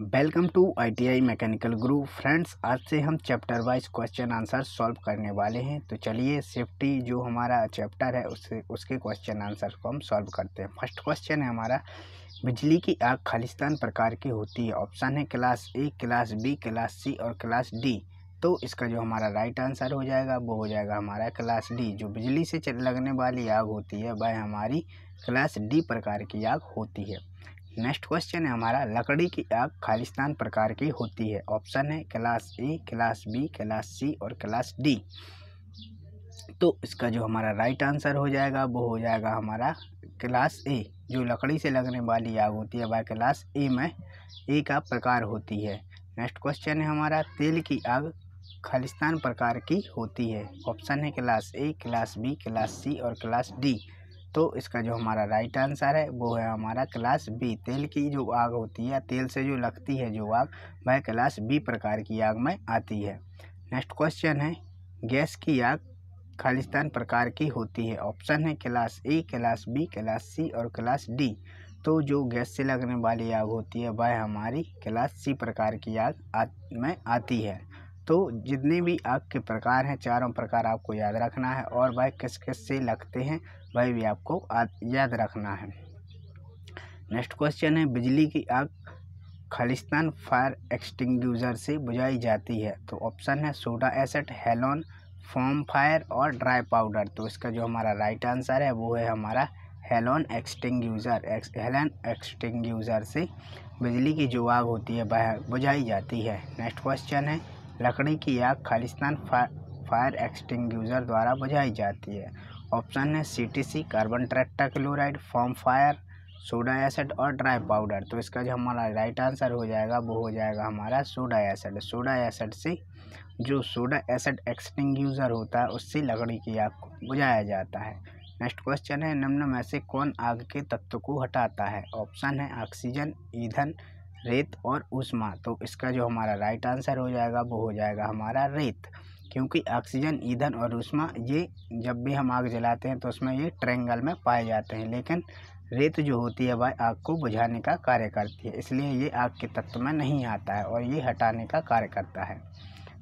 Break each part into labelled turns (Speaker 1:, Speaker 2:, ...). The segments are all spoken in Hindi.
Speaker 1: welcome to ITI mechanical group friends आज से हम chapter wise question answer solve करने वाले हैं तो चलिए सेफ्टी जो हमारा चैप्टर है उससे उसके क्वेश्चन आंसर को हम सॉल्व करते हैं फर्स्ट क्वेश्चन है हमारा बिजली की आग खालिस्तान प्रकार की होती है ऑप्शन है class A class B class C और क्लास डी तो इसका जो हमारा राइट आंसर हो जाएगा वो हो जाएगा हमारा क्लास डी जो बिजली से लगने वाली आग होती है वह हमारी क्लास डी प्रकार की आग होती है नेक्स्ट क्वेश्चन है हमारा लकड़ी की आग खालिस्तान प्रकार की होती है ऑप्शन है class A class B class C और क्लास डी तो इसका जो हमारा राइट आंसर हो जाएगा वो हो जाएगा हमारा क्लास ए जो लकड़ी से लगने वाली आग होती है वह क्लास ए में ए का प्रकार होती है नेक्स्ट क्वेश्चन है हमारा तेल की आग खालिस्तान प्रकार की होती है ऑप्शन है class A class B class C और क्लास डी तो इसका जो हमारा राइट आंसर है वो है हमारा क्लास बी तेल की जो आग होती है तेल से जो लगती है जो आग वह क्लास बी प्रकार की आग में आती है नेक्स्ट क्वेश्चन है गैस की आग खालिस्तान प्रकार की होती है ऑप्शन है class A class B class C और क्लास डी तो जो गैस से लगने वाली आग होती है वह हमारी क्लास सी प्रकार की आग आ, में आती है तो जितने भी आग के प्रकार हैं चारों प्रकार आपको याद रखना है और वह किस किस से लगते हैं वह भी आपको याद रखना है नेक्स्ट क्वेश्चन है बिजली की आग खालिस्तान फायर एक्सटिंग्यूजर से बुझाई जाती है तो ऑप्शन है soda acid halon foam fire और ड्राई पाउडर तो इसका जो हमारा राइट आंसर है वो है हमारा हेलोन एक्सटिंग्यूजर एक्स हेलन एक्सटिंग्यूजर से बिजली की जो आग होती है वह बुझाई जाती है नेक्स्ट क्वेश्चन है लकड़ी की आग खालिस्तान फायर एक्सटिंग्यूजर द्वारा बुझाई जाती है ऑप्शन है CTC carbon chloride foam fire soda acid और ड्राई पाउडर तो इसका जो हमारा राइट आंसर हो जाएगा वो हो जाएगा हमारा सोडा एसिड सोडा एसिड से जो सोडा एसिड एक्सटिंग यूज़र होता है उससे लकड़ी की आग को बुझाया जाता है नेक्स्ट क्वेश्चन है निम्न में से कौन आग के तत्व को हटाता है ऑप्शन है ऑक्सीजन ईंधन रेत और उष्मा तो इसका जो हमारा राइट आंसर हो जाएगा वो हो जाएगा हमारा रेत क्योंकि ऑक्सीजन ईंधन और ऊष्मा ये जब भी हम आग जलाते हैं तो उसमें ये ट्रैंगल में पाए जाते हैं लेकिन रेत जो होती है वह आग को बुझाने का कार्य करती है इसलिए ये आग के तत्व में नहीं आता है और ये हटाने का कार्य करता है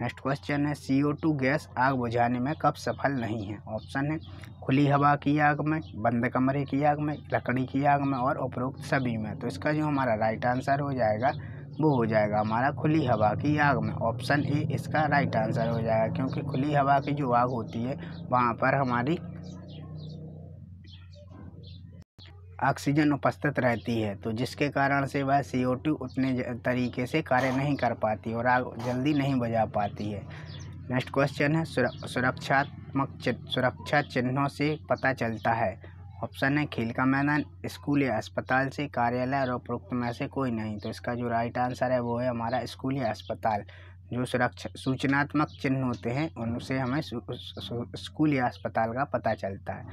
Speaker 1: नेक्स्ट क्वेश्चन है सी ओ टू गैस आग बुझाने में कब सफल नहीं है ऑप्शन है खुली हवा की आग में बंद कमरे की आग में लकड़ी की आग में और उपरोक्त सभी में तो इसका जो हमारा राइट आंसर हो जाएगा वो हो जाएगा हमारा खुली हवा की आग में ऑप्शन ए इसका राइट आंसर हो जाएगा क्योंकि खुली हवा की जो आग होती है वहाँ पर हमारी ऑक्सीजन उपस्थित रहती है तो जिसके कारण से वह सी ओ टू उतने तरीके से कार्य नहीं कर पाती और आग जल्दी नहीं बजा पाती है नेक्स्ट क्वेश्चन है सुरक्षात्मक सुरक्षा चिन्हों से पता चलता है ऑप्शन है खेल का मैदान स्कूल या अस्पताल से कार्यालय और उपरोक्त में से कोई नहीं तो इसका जो राइट आंसर है वो है हमारा स्कूल या अस्पताल जो सुरक्षा सूचनात्मक चिन्ह होते हैं उनसे हमें स्कूल या अस्पताल का पता चलता है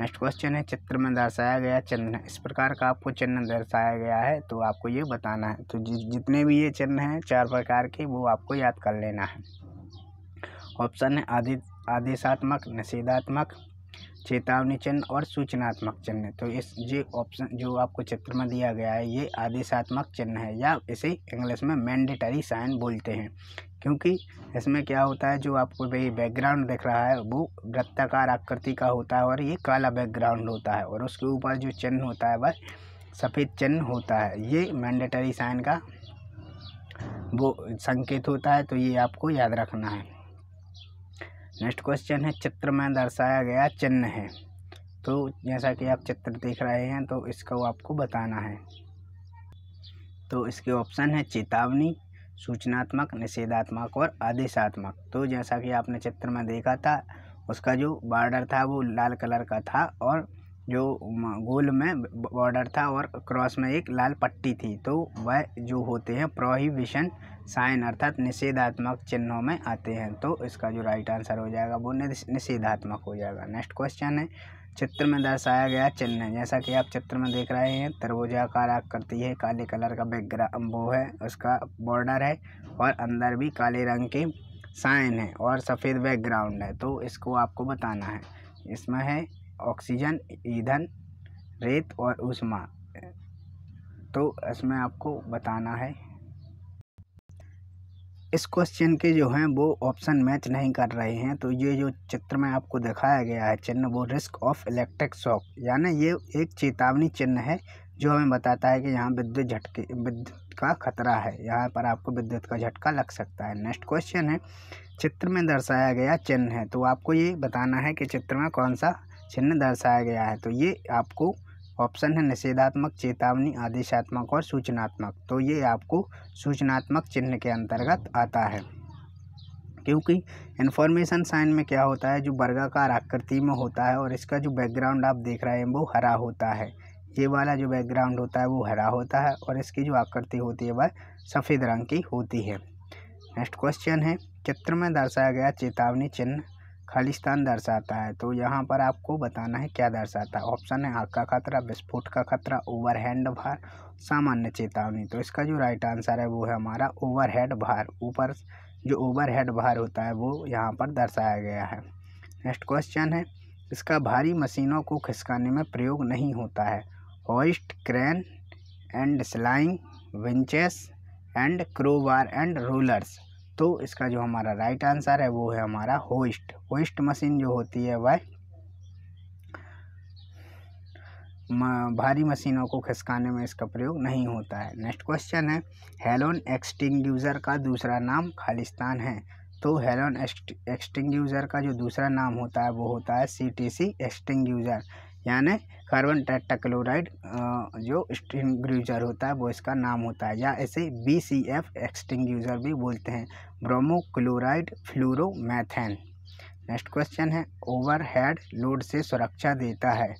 Speaker 1: नेक्स्ट क्वेश्चन है चित्र में दर्शाया गया चिन्ह इस प्रकार का आपको चिन्ह दर्शाया गया है तो आपको ये बताना है तो जि, जितने भी ये चिन्ह हैं चार प्रकार के वो आपको याद कर लेना है ऑप्शन है आदि आदेशात्मक निषेधात्मक चेतावनी चिन्ह और सूचनात्मक चिन्ह तो इस ये ऑप्शन जो आपको चित्र में दिया गया है ये आदेशात्मक चिन्ह है या इसे इंग्लिश में मैंडेटरी साइन बोलते हैं क्योंकि इसमें क्या होता है जो आपको बैकग्राउंड दिख रहा है वो वृत्ताकार आकृति का होता है और ये काला बैकग्राउंड होता है और उसके ऊपर जो चिन्ह होता है वह सफ़ेद चिन्ह होता है ये मैंडेटरी साइन का वो संकेत होता है तो ये आपको याद रखना है नेक्स्ट क्वेश्चन है चित्र में दर्शाया गया चिन्ह है तो जैसा कि आप चित्र देख रहे हैं तो इसको आपको बताना है तो इसके ऑप्शन है चेतावनी सूचनात्मक निषेधात्मक और आदेशात्मक तो जैसा कि आपने चित्र में देखा था उसका जो बॉर्डर था वो लाल कलर का था और जो गोल में बॉर्डर था और क्रॉस में एक लाल पट्टी थी तो वह जो होते हैं प्रोहिबिशन साइन अर्थात निषेधात्मक चिन्हों में आते हैं तो इसका जो राइट आंसर हो जाएगा वो निषेधात्मक हो जाएगा नेक्स्ट क्वेश्चन है चित्र में दर्शाया गया चिन्ह जैसा कि आप चित्र में देख रहे हैं तरबूजाकार आकृति है काले कलर का बैकग्राउंड वो है उसका बॉर्डर है और अंदर भी काले रंग के साइन है और सफ़ेद बैकग्राउंड है तो इसको आपको बताना है इसमें है ऑक्सीजन ईंधन रेत और उष्मा तो इसमें आपको बताना है इस क्वेश्चन के जो हैं वो ऑप्शन मैच नहीं कर रहे हैं तो ये जो चित्र में आपको दिखाया गया है चिन्ह वो रिस्क ऑफ इलेक्ट्रिक शॉक यानी ये एक चेतावनी चिन्ह है जो हमें बताता है कि यहाँ विद्युत झटके विद्युत का खतरा है यहाँ पर आपको विद्युत का झटका लग सकता है नेक्स्ट क्वेश्चन है चित्र में दर्शाया गया चिन्ह है तो आपको ये बताना है कि चित्र में कौन सा चिन्ह दर्शाया गया है तो ये आपको ऑप्शन है निषेधात्मक चेतावनी आदेशात्मक और सूचनात्मक तो ये आपको सूचनात्मक चिन्ह के अंतर्गत आता है क्योंकि इन्फॉर्मेशन साइन में क्या होता है जो वर्गाकार आकृति में होता है और इसका जो बैकग्राउंड आप देख रहे हैं वो हरा होता है ये वाला जो बैकग्राउंड होता है वो हरा होता है और इसकी जो आकृति होती है वह सफ़ेद रंग की होती है नेक्स्ट क्वेश्चन है चित्र में दर्शाया गया चेतावनी चिन्ह खालिस्तान दर्शाता है तो यहाँ पर आपको बताना है क्या दर्शाता है ऑप्शन है आग का खतरा विस्फोट का खतरा हैंड भार सामान्य चेतावनी तो इसका जो राइट आंसर है वो है हमारा ओवरहेड भार ऊपर जो ओवरहेड भार होता है वो यहाँ पर दर्शाया गया है नेक्स्ट क्वेश्चन है इसका भारी मशीनों को खिसकाने में प्रयोग नहीं होता है hoist crane and sling winches and crowbar and rollers तो इसका जो हमारा राइट आंसर है वो है हमारा होइस्ट होइस्ट मशीन जो होती है वह भारी मशीनों को खिसकाने में इसका प्रयोग नहीं होता है नेक्स्ट क्वेश्चन है हेलोन एक्सटिंग का दूसरा नाम खालिस्तान है तो हेलोन एक्सटिंग का जो दूसरा नाम होता है वो होता है सी टी सी एक्सटिंग्यूज़र यानी कार्बन टेट्राक्लोराइड जो यूजर होता है वो इसका नाम होता है या इसे बी सी एफ यूजर भी बोलते हैं ब्रोमोक्लोराइड फ्लोरोमैथेन नेक्स्ट क्वेश्चन है ओवर हेड लोड से सुरक्षा देता है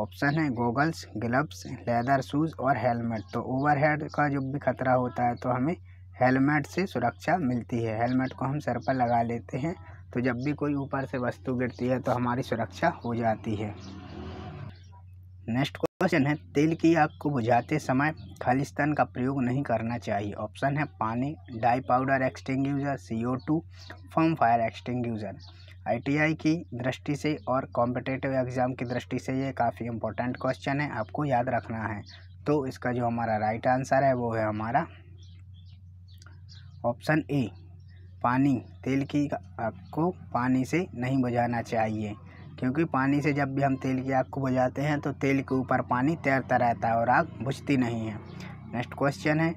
Speaker 1: ऑप्शन है गोगल्स ग्लव्स लेदर शूज़ और हेलमेट तो ओवरहेड का जो भी खतरा होता है तो हमें हेलमेट से सुरक्षा मिलती है हेलमेट को हम सर पर लगा लेते हैं तो जब भी कोई ऊपर से वस्तु गिरती है तो हमारी सुरक्षा हो जाती है नेक्स्ट क्वेश्चन है तेल की आग को बुझाते समय खालिस्तान का प्रयोग नहीं करना चाहिए ऑप्शन है पानी डाई पाउडर यूज़र C O two foam fire extinguisher ITI की दृष्टि से और कॉम्पिटेटिव एग्ज़ाम की दृष्टि से ये काफ़ी इंपॉर्टेंट क्वेश्चन है आपको याद रखना है तो इसका जो हमारा राइट आंसर है वो है हमारा ऑप्शन ए पानी तेल की आग को पानी से नहीं बुझाना चाहिए क्योंकि पानी से जब भी हम तेल की आग को बुझाते हैं तो तेल के ऊपर पानी तैरता रहता है और आग बुझती नहीं है नेक्स्ट क्वेश्चन है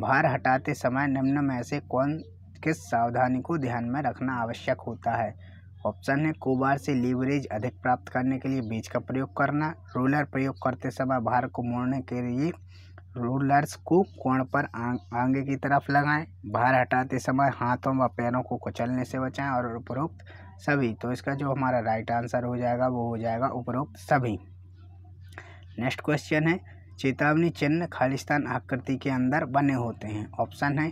Speaker 1: भार हटाते समय निम्न में से कौन किस सावधानी को ध्यान में रखना आवश्यक होता है ऑप्शन है कोबार से लीवरेज अधिक प्राप्त करने के लिए बीज का प्रयोग करना रोलर प्रयोग करते समय भार को मोड़ने के लिए रोलर्स को कोण पर आगे की तरफ लगाएं बाहर हटाते समय हाथों व पैरों को कुचलने से बचाएं और उपरोक्त सभी तो इसका जो हमारा राइट आंसर हो जाएगा वो हो जाएगा उपरोक्त सभी नेक्स्ट क्वेश्चन है चेतावनी चिन्ह खालिस्तान आकृति के अंदर बने होते हैं ऑप्शन है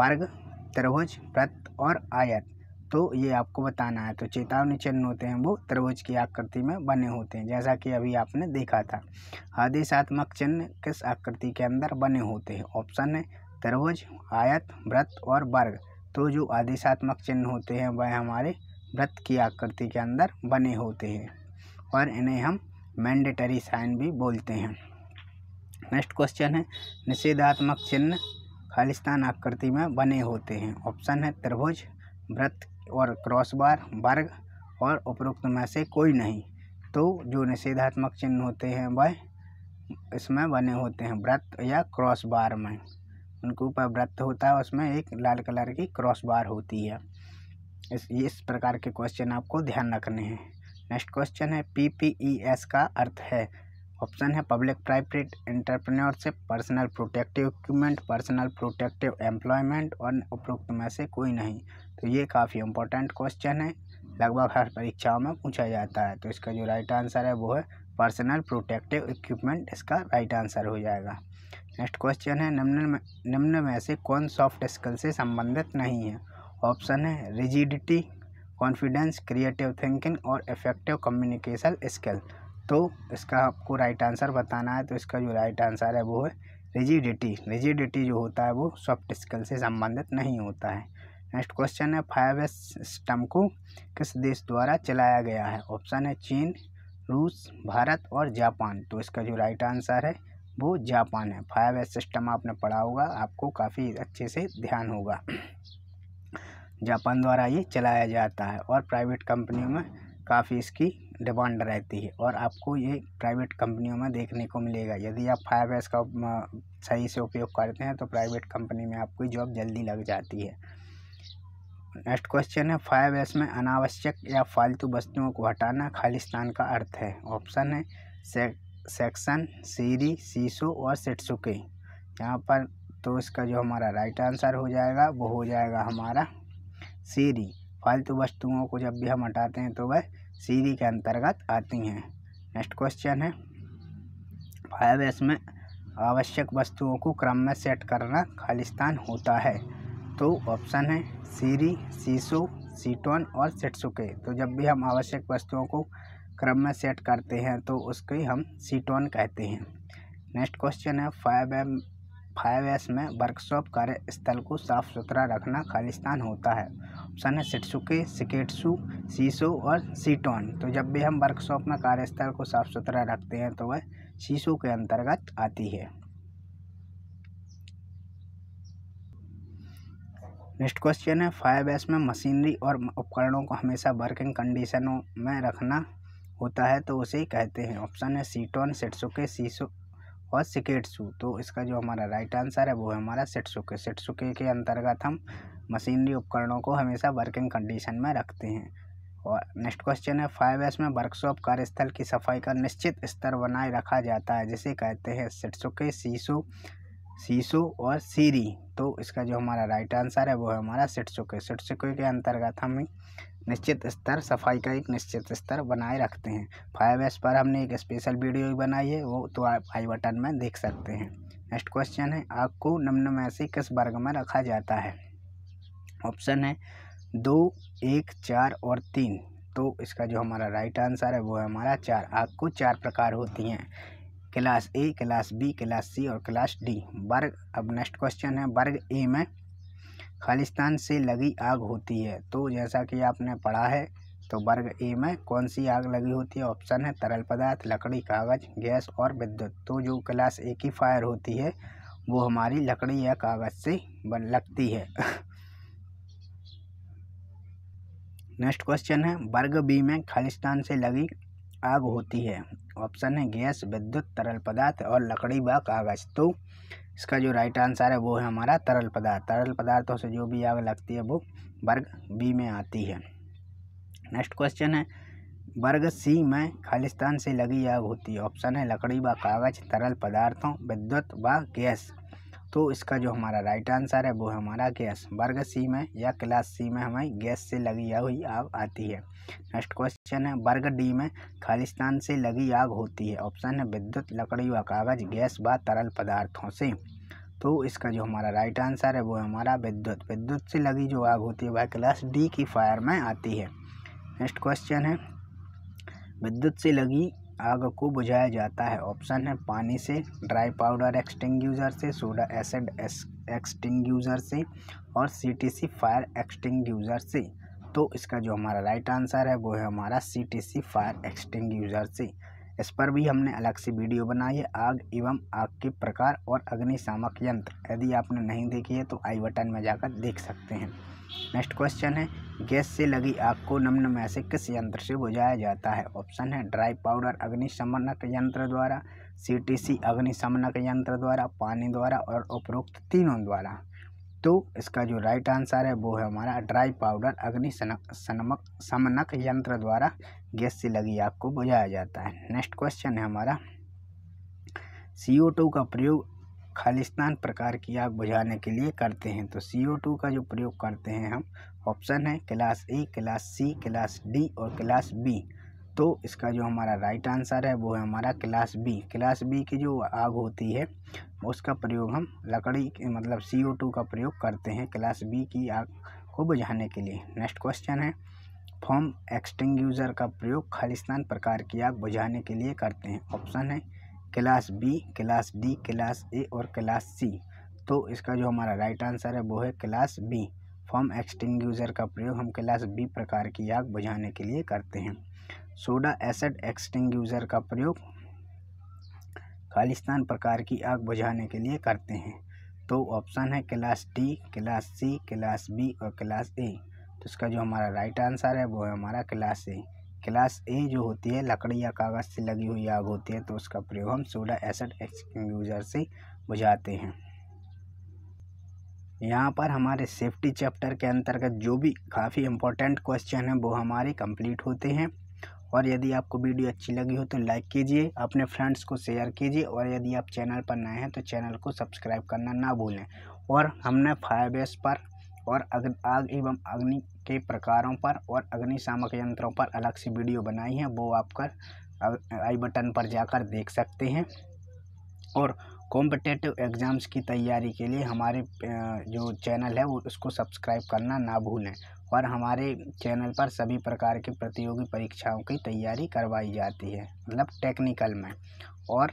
Speaker 1: वर्ग त्रिभुज वृत्त और आयत तो ये आपको बताना है तो चेतावनी चिन्ह होते हैं वो त्रिभुज की आकृति में बने होते हैं जैसा कि अभी आपने देखा था आदेशात्मक चिन्ह किस आकृति के अंदर बने होते हैं ऑप्शन है त्रिभुज आयत व्रत और वर्ग तो जो आदेशात्मक चिन्ह होते हैं वह हमारे व्रत की आकृति के अंदर बने होते हैं और इन्हें हम मैंडेटरी साइन भी बोलते हैं नेक्स्ट क्वेश्चन है निषेधात्मक चिन्ह खालिस्तान आकृति में बने होते हैं ऑप्शन है त्रिभुज व्रत और क्रॉसबार वर्ग और उपरोक्त में से कोई नहीं तो जो निषेधात्मक चिन्ह होते हैं वह इसमें बने होते हैं व्रत या क्रॉस बार में उनके ऊपर व्रत होता है उसमें एक लाल कलर की क्रॉस बार होती है इस इस प्रकार के क्वेश्चन आपको ध्यान रखने हैं नेक्स्ट क्वेश्चन है पी पी ई एस का अर्थ है ऑप्शन है public private entrepreneurship personal protective equipment personal protective employment और उपरोक्त में से कोई नहीं तो ये काफ़ी इंपॉर्टेंट क्वेश्चन है लगभग हर परीक्षाओं में पूछा जाता है तो इसका जो राइट आंसर है वो है पर्सनल प्रोटेक्टिव इक्विपमेंट इसका राइट आंसर हो जाएगा नेक्स्ट क्वेश्चन है निम्न में निम्न में से कौन सॉफ्ट स्किल से संबंधित नहीं है ऑप्शन है रिजिडिटी कॉन्फिडेंस क्रिएटिव थिंकिंग और इफेक्टिव कम्युनिकेशन स्किल तो इसका आपको राइट आंसर बताना है तो इसका जो राइट आंसर है वो है रिजिडिटी रिजिडिटी जो होता है वो सॉफ्ट स्किल से संबंधित नहीं होता है नेक्स्ट क्वेश्चन है फाइव एस सिस्टम को किस देश द्वारा चलाया गया है ऑप्शन है चीन रूस भारत और जापान तो इसका जो राइट आंसर है वो जापान है फाइव एस सिस्टम आपने पढ़ा होगा आपको काफ़ी अच्छे से ध्यान होगा जापान द्वारा ये चलाया जाता है और प्राइवेट कंपनियों में काफ़ी इसकी डिमांड रहती है और आपको ये प्राइवेट कंपनियों में देखने को मिलेगा यदि आप फायर एस का सही से उपयोग करते हैं तो प्राइवेट कंपनी में आपकी जॉब जल्दी लग जाती है नेक्स्ट क्वेश्चन है फायर एस में अनावश्यक या फालतू वस्तुओं को हटाना खालिस्तान का अर्थ है ऑप्शन है से, सेक्शन सीरी सीसो और सेटसुके यहाँ पर तो इसका जो हमारा राइट आंसर हो जाएगा वो हो जाएगा हमारा सीरी फालतू वस्तुओं को जब भी हम हटाते हैं तो वह सीरी के अंतर्गत आती हैं नेक्स्ट क्वेश्चन है फाइव एस में आवश्यक वस्तुओं को क्रम में सेट करना खालिस्तान होता है तो ऑप्शन है सीरी सीसो सीटोन और सेटसुके तो जब भी हम आवश्यक वस्तुओं को क्रम में सेट करते हैं तो उसके हम सीटोन कहते हैं नेक्स्ट क्वेश्चन है फाइव एम फाइव एस में वर्कशॉप कार्यस्थल को साफ़ सुथरा रखना खालिस्तान होता है ऑप्शन है सिटसुके सिकेट्सू सीसो और सीटोन तो जब भी हम वर्कशॉप में कार्यस्थल को साफ सुथरा रखते हैं तो वह सीसो के अंतर्गत आती है नेक्स्ट क्वेश्चन है फायर बेस में मशीनरी और उपकरणों को हमेशा वर्किंग कंडीशनों में रखना होता है तो उसे कहते हैं ऑप्शन है सीटोन सिटसुके सीसो और सिकेटसु तो इसका जो हमारा राइट आंसर है वो है हमारा सिटसुके सिटसुके के अंतर्गत हम मशीनरी उपकरणों को हमेशा वर्किंग कंडीशन में रखते हैं और नेक्स्ट क्वेश्चन है फाइव एस में वर्कशॉप कार्यस्थल की सफाई का निश्चित स्तर बनाए रखा जाता है जिसे कहते हैं सिटसुके सीसो सीसो और सीरी तो इसका जो हमारा राइट आंसर है वो है हमारा सिटसुके सिटसुके के अंतर्गत हम निश्चित स्तर सफाई का एक निश्चित स्तर बनाए रखते हैं फाइव एस पर हमने एक स्पेशल वीडियो भी बनाई है वो तो आप आई बटन में देख सकते हैं नेक्स्ट क्वेश्चन है आग को निम्न में से किस वर्ग में रखा जाता है ऑप्शन है दो एक चार और तीन तो इसका जो हमारा राइट आंसर है वो है हमारा चार आग को चार प्रकार होती हैं class A class B class C और क्लास डी वर्ग अब नेक्स्ट क्वेश्चन है वर्ग ए में खालिस्तान से लगी आग होती है तो जैसा कि आपने पढ़ा है तो वर्ग ए में कौन सी आग लगी होती है ऑप्शन है तरल पदार्थ लकड़ी कागज गैस और विद्युत तो जो क्लास ए की फायर होती है वो हमारी लकड़ी या कागज़ से बन लगती है नेक्स्ट क्वेश्चन है वर्ग बी में खालिस्तान से लगी आग होती है ऑप्शन है गैस विद्युत तरल पदार्थ और लकड़ी व कागज तो इसका जो राइट आंसर है वो है हमारा तरल पदार्थ तरल पदार्थों से जो भी आग लगती है वो वर्ग बी में आती है नेक्स्ट क्वेश्चन है वर्ग सी में खालिस्तान से लगी आग होती है ऑप्शन है लकड़ी व कागज तरल पदार्थों विद्युत व गैस तो इसका जो हमारा राइट आंसर है वो हमारा गैस वर्ग सी में या क्लास सी में हमें गैस से लगी आग हुई आग आती है नेक्स्ट क्वेश्चन है वर्ग डी में खालिस्तान से लगी आग होती है ऑप्शन है विद्युत लकड़ी व कागज गैस व तरल पदार्थों से तो इसका जो हमारा राइट आंसर है वो हमारा विद्युत विद्युत से लगी जो आग होती है वह क्लास डी की फायर में आती है नेक्स्ट क्वेश्चन है विद्युत से लगी आग को बुझाया जाता है ऑप्शन है पानी से ड्राई पाउडर एक्सटिंग्यूजर से सोडा एसिड एक्सटिंग्यूजर से और सीटीसी फायर एक्सटिंग्यूजर से तो इसका जो हमारा राइट आंसर है वो है हमारा सीटीसी फायर एक्सटिंग्यूजर से इस पर भी हमने अलग से वीडियो बनाई है आग एवं आग के प्रकार और अग्निशामक यंत्र यदि आपने नहीं देखी है तो आई बटन में जाकर देख सकते हैं नेक्स्ट क्वेश्चन है गैस से लगी आग को नम ऐसे किस यंत्र से बुझाया जाता है ऑप्शन है ड्राई पाउडर अग्निशमनक यंत्र द्वारा सीटीसी अग्निशमनक यंत्र द्वारा पानी द्वारा और उपरोक्त तीनों द्वारा तो इसका जो राइट आंसर है वो है हमारा ड्राई पाउडर अग्निशमनक शमनक यंत्र द्वारा गैस से लगी आग को बुझाया जाता है नेक्स्ट क्वेश्चन है हमारा सी ओ टू का प्रयोग खालिस्तान प्रकार की आग बुझाने के लिए करते हैं तो सी ओ टू का जो प्रयोग करते हैं हम ऑप्शन है class A class C class D और क्लास बी तो इसका जो हमारा राइट आंसर है वो है हमारा क्लास बी क्लास बी की जो आग होती है उसका प्रयोग हम लकड़ी मतलब सी ओ टू का प्रयोग करते हैं क्लास बी की आग को बुझाने के लिए नेक्स्ट क्वेश्चन है फॉर्म एक्सटिंग यूज़र का प्रयोग खालिस्तान प्रकार की आग बुझाने के लिए करते हैं ऑप्शन है class B class D class A और क्लास सी तो इसका जो हमारा राइट आंसर है वो है क्लास बी फॉर्म एक्सटिंग का प्रयोग हम क्लास बी प्रकार की आग बुझाने के लिए करते हैं सोडा एसिड एक्सटिंग का प्रयोग खालिस्तान प्रकार की आग बुझाने के लिए करते हैं तो ऑप्शन है class D class C class B और क्लास ए तो इसका जो हमारा राइट आंसर है वो है हमारा क्लास ए क्लास ए जो होती है लकड़ी या कागज़ से लगी हुई आग होती है तो उसका प्रयोग हम सोडा एसिड एक्सटिंग्यूजर से बुझाते हैं यहाँ पर हमारे सेफ्टी चैप्टर के अंतर्गत जो भी काफ़ी इम्पोर्टेंट क्वेश्चन हैं वो हमारे कंप्लीट होते हैं और यदि आपको वीडियो अच्छी लगी हो तो लाइक कीजिए अपने फ्रेंड्स को शेयर कीजिए और यदि आप चैनल पर नए हैं तो चैनल को सब्सक्राइब करना ना भूलें और हमने फायर बेस पर और अग आग एवं अग्नि के प्रकारों पर और अग्निशामक यंत्रों पर अलग से वीडियो बनाई है वो कर आई बटन पर जाकर देख सकते हैं और कॉम्पिटेटिव एग्ज़ाम्स की तैयारी के लिए हमारे जो चैनल है वो उसको सब्सक्राइब करना ना भूलें और हमारे चैनल पर सभी प्रकार के प्रतियोगी परीक्षाओं की तैयारी करवाई जाती है मतलब टेक्निकल में और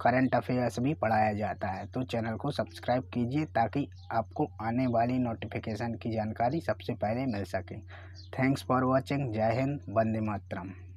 Speaker 1: करंट अफेयर्स भी पढ़ाया जाता है तो चैनल को सब्सक्राइब कीजिए ताकि आपको आने वाली नोटिफिकेशन की जानकारी सबसे पहले मिल सके थैंक्स फॉर वॉचिंग जय हिंद वंदे मातरम